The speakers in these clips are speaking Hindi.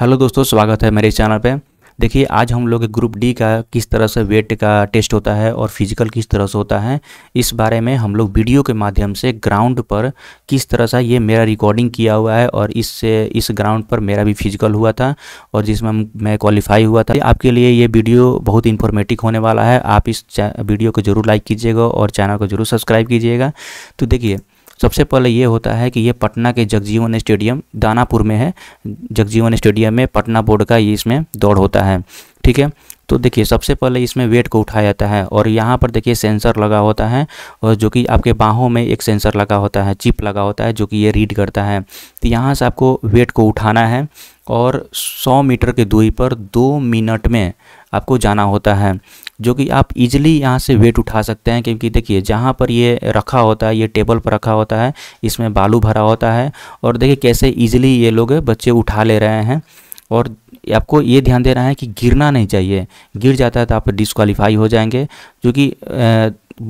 हेलो दोस्तों स्वागत है मेरे चैनल पे देखिए आज हम लोग ग्रुप डी का किस तरह से वेट का टेस्ट होता है और फिजिकल किस तरह से होता है इस बारे में हम लोग वीडियो के माध्यम से ग्राउंड पर किस तरह से ये मेरा रिकॉर्डिंग किया हुआ है और इससे इस ग्राउंड पर मेरा भी फिजिकल हुआ था और जिसमें मैं क्वालिफाई हुआ था आपके लिए ये वीडियो बहुत इन्फॉर्मेटिव होने वाला है आप इस वीडियो को जरूर लाइक कीजिएगा और चैनल को जरूर सब्सक्राइब कीजिएगा तो देखिए सबसे पहले ये होता है कि ये पटना के जगजीवन स्टेडियम दानापुर में है जगजीवन स्टेडियम में पटना बोर्ड का ये इसमें दौड़ होता है ठीक है तो देखिए सबसे पहले इसमें वेट को उठाया जाता है और यहाँ पर देखिए सेंसर लगा होता है और जो कि आपके बाहों में एक सेंसर लगा होता है चिप लगा होता है जो कि ये रीड करता है तो यहाँ से आपको वेट को उठाना है और 100 मीटर की दूरी पर दो मिनट में आपको जाना होता है जो कि आप इजीली यहाँ से वेट उठा सकते हैं क्योंकि देखिए जहाँ पर ये रखा होता है ये टेबल पर रखा होता है इसमें बालू भरा होता है और देखिए कैसे ईजिली ये लोग बच्चे उठा ले रहे हैं और आपको ये ध्यान देना है कि गिरना नहीं चाहिए गिर जाता है तो आप डिसक्वालीफाई हो जाएंगे जो कि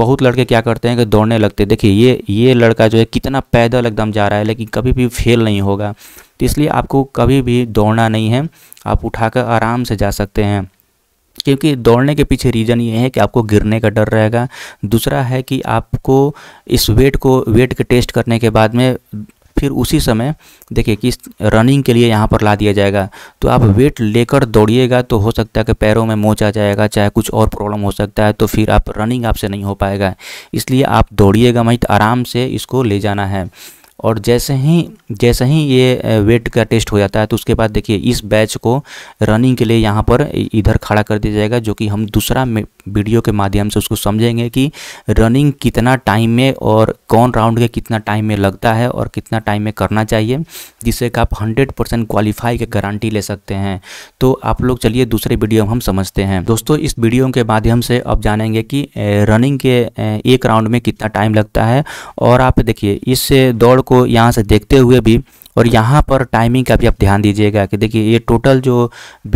बहुत लड़के क्या करते हैं कि दौड़ने लगते हैं देखिए ये ये लड़का जो है कितना पैदल एकदम जा रहा है लेकिन कभी भी फेल नहीं होगा तो इसलिए आपको कभी भी दौड़ना नहीं है आप उठाकर आराम से जा सकते हैं क्योंकि दौड़ने के पीछे रीज़न ये है कि आपको गिरने का डर रहेगा दूसरा है कि आपको इस वेट को वेट के टेस्ट करने के बाद में फिर उसी समय देखिए किस रनिंग के लिए यहाँ पर ला दिया जाएगा तो आप वेट लेकर दौड़िएगा तो हो सकता है कि पैरों में मोच आ जाएगा चाहे कुछ और प्रॉब्लम हो सकता है तो फिर आप रनिंग आपसे नहीं हो पाएगा इसलिए आप दौड़िएगा मैं आराम से इसको ले जाना है और जैसे ही जैसे ही ये वेट का टेस्ट हो जाता है तो उसके बाद देखिए इस बैच को रनिंग के लिए यहाँ पर इधर खड़ा कर दिया जाएगा जो कि हम दूसरा वीडियो के माध्यम से उसको समझेंगे कि रनिंग कितना टाइम में और कौन राउंड के कितना टाइम में लगता है और कितना टाइम में करना चाहिए जिससे कि आप हंड्रेड परसेंट क्वालिफाई की गारंटी ले सकते हैं तो आप लोग चलिए दूसरे वीडियो हम समझते हैं दोस्तों इस वीडियो के माध्यम से आप जानेंगे कि रनिंग के एक राउंड में कितना टाइम लगता है और आप देखिए इस दौड़ को यहाँ से देखते हुए भी और यहाँ पर टाइमिंग का भी आप ध्यान दीजिएगा कि देखिए ये टोटल जो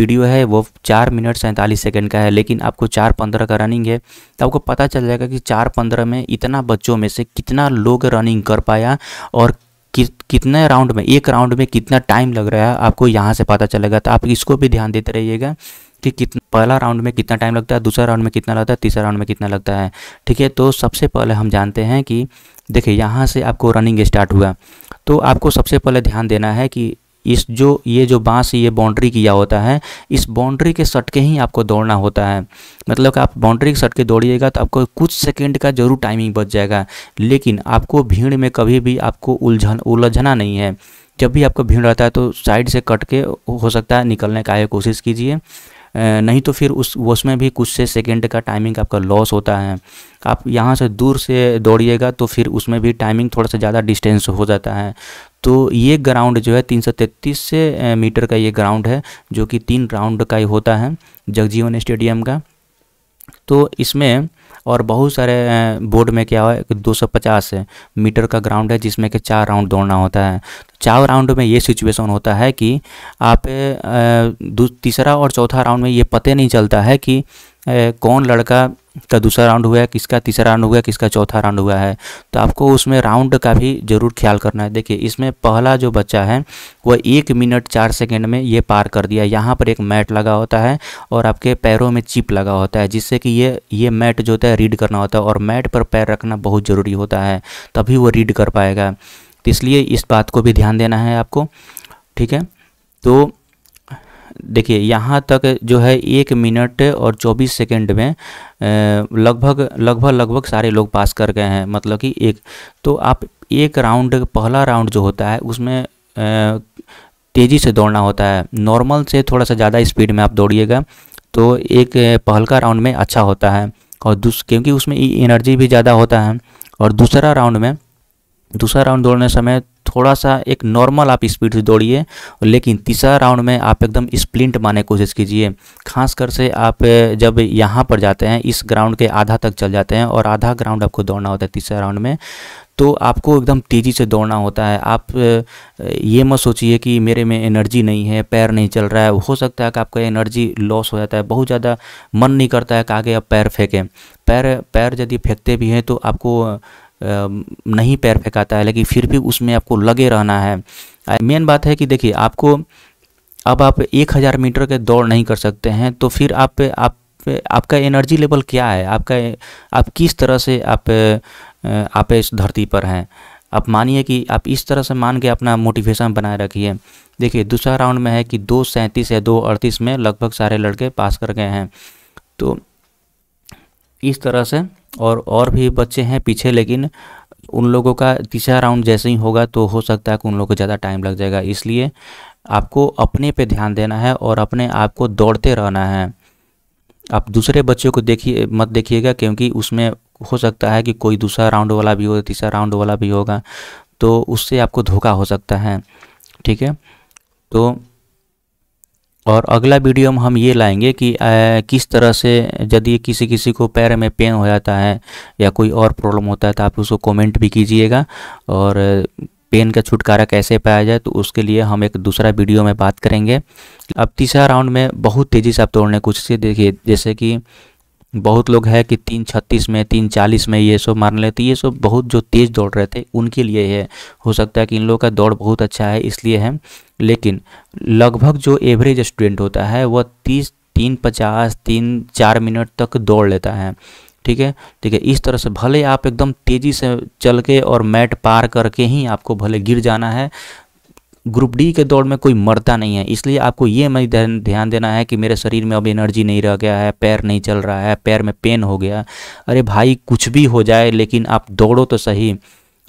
वीडियो है वो चार मिनट सैंतालीस सेकंड का है लेकिन आपको चार पंद्रह का रनिंग है तो आपको पता चल जाएगा कि चार पंद्रह में इतना बच्चों में से कितना लोग रनिंग कर पाया और कि, कितने राउंड में एक राउंड में कितना टाइम लग रहा है आपको यहाँ से पता चलेगा तो आप इसको भी ध्यान देते रहिएगा कि कितना पहला राउंड में कितना टाइम लगता है दूसरा राउंड में कितना लगता है तीसरा राउंड में कितना लगता है ठीक है तो सबसे पहले हम जानते हैं कि देखिए यहाँ से आपको रनिंग स्टार्ट हुआ तो आपको सबसे पहले ध्यान देना है कि इस जो ये जो बांस ये बाउंड्री किया होता है इस बाउंड्री के सट के ही आपको दौड़ना होता है मतलब कि आप बाउंड्री के सट के दौड़िएगा तो आपको कुछ सेकंड का जरूर टाइमिंग बच जाएगा लेकिन आपको भीड़ में कभी भी आपको उलझन उलझना नहीं है जब भी आपको भीड़ रहता है तो साइड से कट के हो सकता है निकलने का कोशिश कीजिए नहीं तो फिर उस उसमें भी कुछ से सेकेंड का टाइमिंग आपका लॉस होता है आप यहाँ से दूर से दौड़िएगा तो फिर उसमें भी टाइमिंग थोड़ा सा ज़्यादा डिस्टेंस हो जाता है तो ये ग्राउंड जो है 333 से मीटर का ये ग्राउंड है जो कि तीन राउंड का ही होता है जगजीवन स्टेडियम का तो इसमें और बहुत सारे बोर्ड में क्या है दो सौ पचास मीटर का ग्राउंड है जिसमें कि चार राउंड दौड़ना होता है तो चार राउंड में ये सिचुएशन होता है कि आप तीसरा और चौथा राउंड में ये पते नहीं चलता है कि कौन लड़का का तो दूसरा राउंड हुआ है किसका तीसरा राउंड हुआ है किसका चौथा राउंड हुआ है तो आपको उसमें राउंड का भी ज़रूर ख्याल करना है देखिए इसमें पहला जो बच्चा है वह एक मिनट चार सेकेंड में ये पार कर दिया यहाँ पर एक मैट लगा होता है और आपके पैरों में चिप लगा होता है जिससे कि ये ये मैट जो होता है रीड करना होता है और मैट पर पैर रखना बहुत ज़रूरी होता है तभी वो रीड कर पाएगा तो इसलिए इस बात को भी ध्यान देना है आपको ठीक है तो देखिए यहाँ तक जो है एक मिनट और चौबीस सेकेंड में लगभग लगभग लगभग सारे लोग पास कर गए हैं मतलब कि एक तो आप एक राउंड पहला राउंड जो होता है उसमें तेज़ी से दौड़ना होता है नॉर्मल से थोड़ा सा ज़्यादा स्पीड में आप दौड़िएगा तो एक पहलका राउंड में अच्छा होता है और दूस क्योंकि उसमें एनर्जी भी ज़्यादा होता है और दूसरा राउंड में दूसरा राउंड दौड़ने समय थोड़ा सा एक नॉर्मल आप स्पीड से दौड़िए लेकिन तीसरा राउंड में आप एकदम स्प्लिंट मारने की कोशिश कीजिए खासकर से आप जब यहाँ पर जाते हैं इस ग्राउंड के आधा तक चल जाते हैं और आधा ग्राउंड आपको दौड़ना होता है तीसरा राउंड में तो आपको एकदम तेज़ी से दौड़ना होता है आप ये मत सोचिए कि मेरे में एनर्जी नहीं है पैर नहीं चल रहा है हो सकता है कि आपका एनर्जी लॉस हो जाता है बहुत ज़्यादा मन नहीं करता है कि आगे आप पैर फेंकें पैर पैर यदि फेंकते भी हैं तो आपको नहीं पैर फेंकाता है लेकिन फिर भी उसमें आपको लगे रहना है मेन बात है कि देखिए आपको अब आप एक हज़ार मीटर के दौड़ नहीं कर सकते हैं तो फिर आप आप आपका एनर्जी लेवल क्या है आपका आप किस तरह से आप आप इस धरती पर हैं आप मानिए कि आप इस तरह से मान के अपना मोटिवेशन बनाए रखिए देखिए दूसरा राउंड में है कि दो सैंतीस या दो अड़तीस में लगभग सारे लड़के पास कर गए हैं तो इस तरह से और और भी बच्चे हैं पीछे लेकिन उन लोगों का तीसरा राउंड जैसे ही होगा तो हो सकता है कि उन लोगों को ज़्यादा टाइम लग जाएगा इसलिए आपको अपने पे ध्यान देना है और अपने आप को दौड़ते रहना है आप दूसरे बच्चों को देखिए मत देखिएगा क्योंकि उसमें हो सकता है कि कोई दूसरा राउंड वाला भी होगा तीसरा राउंड वाला भी होगा तो उससे आपको धोखा हो सकता है ठीक है तो और अगला वीडियो में हम ये लाएंगे कि आ, किस तरह से यदि किसी किसी को पैर में पेन हो जाता है या कोई और प्रॉब्लम होता है तो आप उसको कमेंट भी कीजिएगा और पेन का छुटकारा कैसे पाया जाए तो उसके लिए हम एक दूसरा वीडियो में बात करेंगे अब तीसरा राउंड में बहुत तेज़ी से आप तोड़ने की कोशिश देखिए जैसे कि बहुत लोग है कि तीन छत्तीस में तीन चालीस में ये सब मारने लेते ये सब बहुत जो तेज़ दौड़ रहे थे उनके लिए है हो सकता है कि इन लोगों का दौड़ बहुत अच्छा है इसलिए है लेकिन लगभग जो एवरेज स्टूडेंट होता है वह तीस तीन पचास तीन चार मिनट तक दौड़ लेता है ठीक है ठीक है इस तरह से भले आप एकदम तेज़ी से चल के और मैट पार करके ही आपको भले गिर जाना है ग्रुप डी के दौड़ में कोई मरता नहीं है इसलिए आपको ये मैं ध्यान देना है कि मेरे शरीर में अब एनर्जी नहीं रह गया है पैर नहीं चल रहा है पैर में पेन हो गया अरे भाई कुछ भी हो जाए लेकिन आप दौड़ो तो सही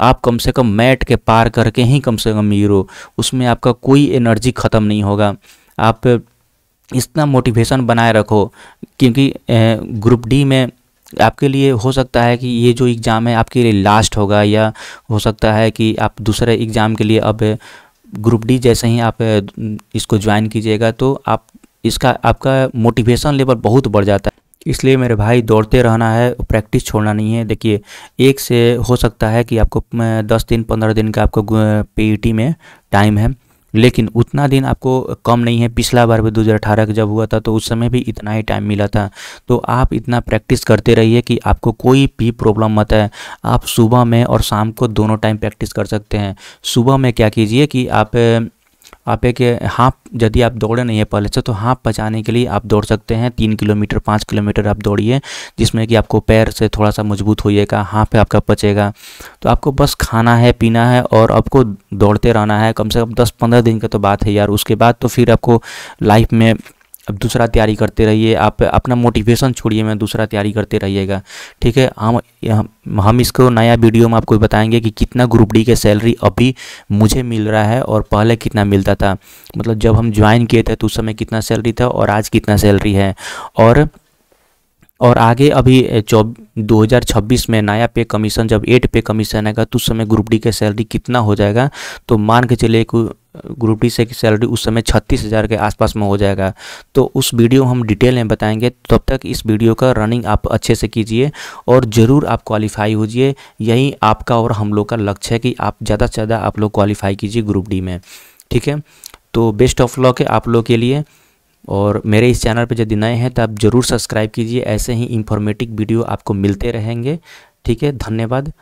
आप कम से कम मैट के पार करके ही कम से कम हीरो उसमें आपका कोई एनर्जी ख़त्म नहीं होगा आप इतना मोटिवेशन बनाए रखो क्योंकि ग्रुप डी में आपके लिए हो सकता है कि ये जो एग्ज़ाम है आपके लिए लास्ट होगा या हो सकता है कि आप दूसरे एग्ज़ाम के लिए अब ग्रुप डी जैसे ही आप इसको ज्वाइन कीजिएगा तो आप इसका आपका मोटिवेशन लेवल बहुत बढ़ जाता है इसलिए मेरे भाई दौड़ते रहना है प्रैक्टिस छोड़ना नहीं है देखिए एक से हो सकता है कि आपको दस दिन पंद्रह दिन का आपको पी e में टाइम है लेकिन उतना दिन आपको कम नहीं है पिछला बार भी दो हज़ार अठारह जब हुआ था तो उस समय भी इतना ही टाइम मिला था तो आप इतना प्रैक्टिस करते रहिए कि आपको कोई भी प्रॉब्लम मत है आप सुबह में और शाम को दोनों टाइम प्रैक्टिस कर सकते हैं सुबह में क्या कीजिए कि आप आप एक हाँप यदि आप दौड़े नहीं है पहले से तो हाँप बचाने के लिए आप दौड़ सकते हैं तीन किलोमीटर पाँच किलोमीटर आप दौड़िए जिसमें कि आपको पैर से थोड़ा सा मजबूत होइएगा हाँप आपका बचेगा तो आपको बस खाना है पीना है और आपको दौड़ते रहना है कम से कम दस पंद्रह दिन का तो बात है यार उसके बाद तो फिर आपको लाइफ में अब दूसरा तैयारी करते रहिए आप अपना मोटिवेशन छोड़िए मैं दूसरा तैयारी करते रहिएगा ठीक है हम हम इसको नया वीडियो में आपको बताएंगे कि कितना ग्रुप डी के सैलरी अभी मुझे मिल रहा है और पहले कितना मिलता था मतलब जब हम ज्वाइन किए थे तो उस समय कितना सैलरी था और आज कितना सैलरी है और और आगे अभी चौब 2026 में नया पे कमीशन जब एट पे कमीशन आएगा तो उस समय ग्रुप डी का सैलरी कितना हो जाएगा तो मान के चलिए ग्रुप डी से की सैलरी उस समय छत्तीस हज़ार के आसपास में हो जाएगा तो उस वीडियो हम डिटेल में बताएंगे तब तक इस वीडियो का रनिंग आप अच्छे से कीजिए और ज़रूर आप क्वालिफाई होजिए यही आपका और हम लोग का लक्ष्य है कि आप ज़्यादा से ज़्यादा आप लोग क्वालिफाई कीजिए ग्रुप डी में ठीक है तो बेस्ट ऑफ लॉक है आप लोग के लिए और मेरे इस चैनल पर यदि नए हैं तो आप ज़रूर सब्सक्राइब कीजिए ऐसे ही इंफॉर्मेटिव वीडियो आपको मिलते रहेंगे ठीक है धन्यवाद